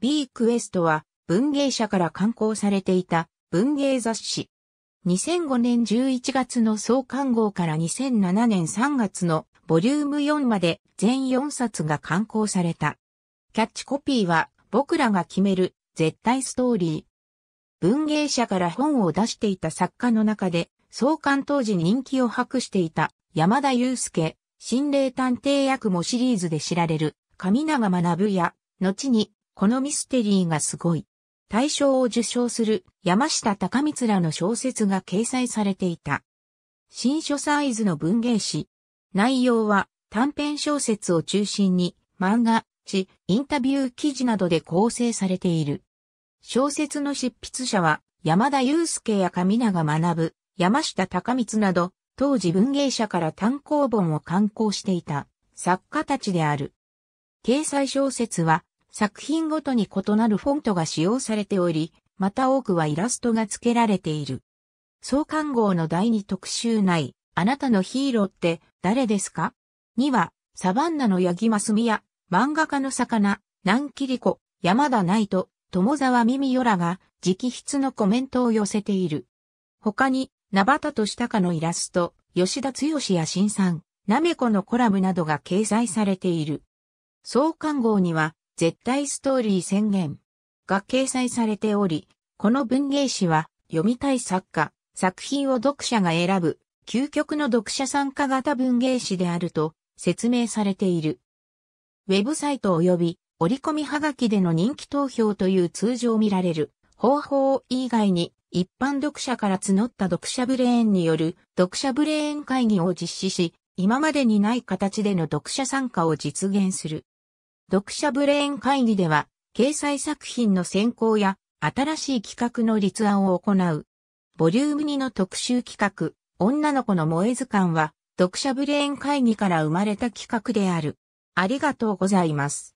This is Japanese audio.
B クエストは文芸社から刊行されていた文芸雑誌。2005年11月の創刊号から2007年3月のボリューム4まで全4冊が刊行された。キャッチコピーは僕らが決める絶対ストーリー。文芸社から本を出していた作家の中で創刊当時人気を博していた山田祐介、心霊探偵役もシリーズで知られる、神長学や、後に、このミステリーがすごい。大賞を受賞する山下高光らの小説が掲載されていた。新書サイズの文芸誌。内容は短編小説を中心に漫画、誌、インタビュー記事などで構成されている。小説の執筆者は山田祐介や上永学、山下高光など当時文芸者から単行本を刊行していた作家たちである。掲載小説は作品ごとに異なるフォントが使用されており、また多くはイラストが付けられている。創刊号の第2特集内、あなたのヒーローって誰ですかには、サバンナのヤギマスミや、漫画家の魚、南キリコ、山田ナイト、友沢ミミヨラが直筆のコメントを寄せている。他に、ナバタとシタカのイラスト、吉田剛や新さん、ナメコのコラムなどが掲載されている。創刊号には、絶対ストーリー宣言が掲載されており、この文芸誌は読みたい作家、作品を読者が選ぶ究極の読者参加型文芸誌であると説明されている。ウェブサイト及び折り込みはがきでの人気投票という通常見られる方法以外に一般読者から募った読者ブレーンによる読者ブレーン会議を実施し、今までにない形での読者参加を実現する。読者ブレーン会議では、掲載作品の選考や新しい企画の立案を行う。ボリューム2の特集企画、女の子の萌え図鑑は、読者ブレーン会議から生まれた企画である。ありがとうございます。